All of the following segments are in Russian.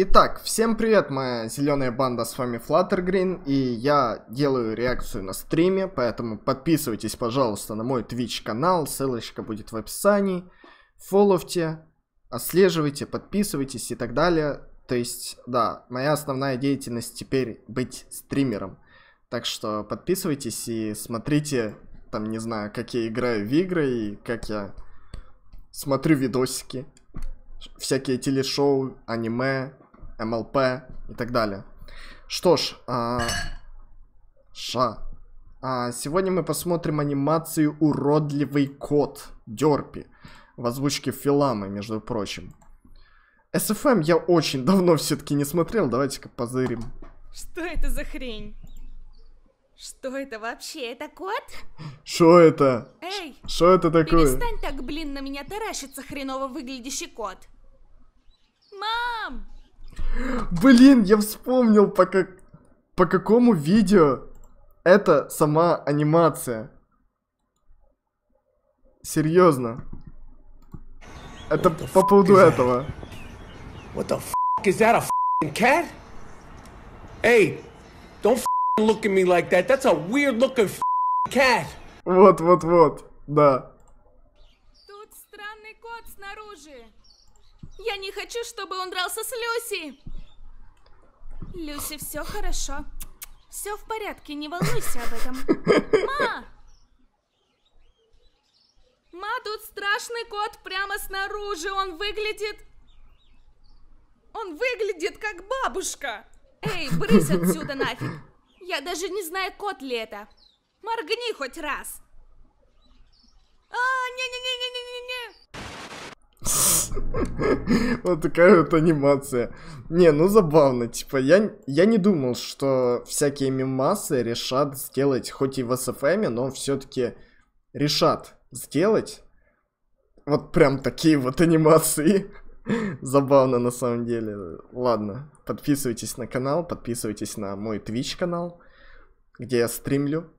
Итак, всем привет, моя зеленая банда, с вами Green, и я делаю реакцию на стриме, поэтому подписывайтесь, пожалуйста, на мой Twitch канал, ссылочка будет в описании, фолловте, отслеживайте, подписывайтесь и так далее. То есть, да, моя основная деятельность теперь быть стримером. Так что подписывайтесь и смотрите, там, не знаю, как я играю в игры и как я смотрю видосики. Всякие телешоу, аниме, МЛП и так далее. Что ж, а... ша. А сегодня мы посмотрим анимацию «Уродливый кот» Дерпи в озвучке Филамы, между прочим. СФМ я очень давно все-таки не смотрел, давайте-ка позырим. Что это за хрень? Что это вообще? Это кот? Что это? Эй! Что это такое? Перестань так, блин, на меня таращится хреново выглядящий кот. Блин, я вспомнил, по, как... по какому видео это сама анимация. Серьезно. Это по поводу этого. What the is that a cat? Hey, don't look at me like that. That's a weird looking cat. Вот, вот, вот. Да. Тут странный кот снаружи. Я не хочу, чтобы он дрался с Люси. Люси, все хорошо. Все в порядке, не волнуйся об этом. Ма! Ма, тут страшный кот прямо снаружи, он выглядит... Он выглядит как бабушка! Эй, брысь отсюда нафиг! Я даже не знаю, кот ли это. Моргни хоть раз! Вот такая вот анимация. Не, ну забавно, типа, я, я не думал, что всякие мемасы решат сделать, хоть и в СФМ, но все-таки решат сделать вот прям такие вот анимации. Забавно на самом деле. Ладно, подписывайтесь на канал, подписывайтесь на мой Twitch канал, где я стримлю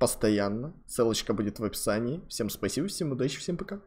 постоянно. Ссылочка будет в описании. Всем спасибо, всем удачи, всем пока.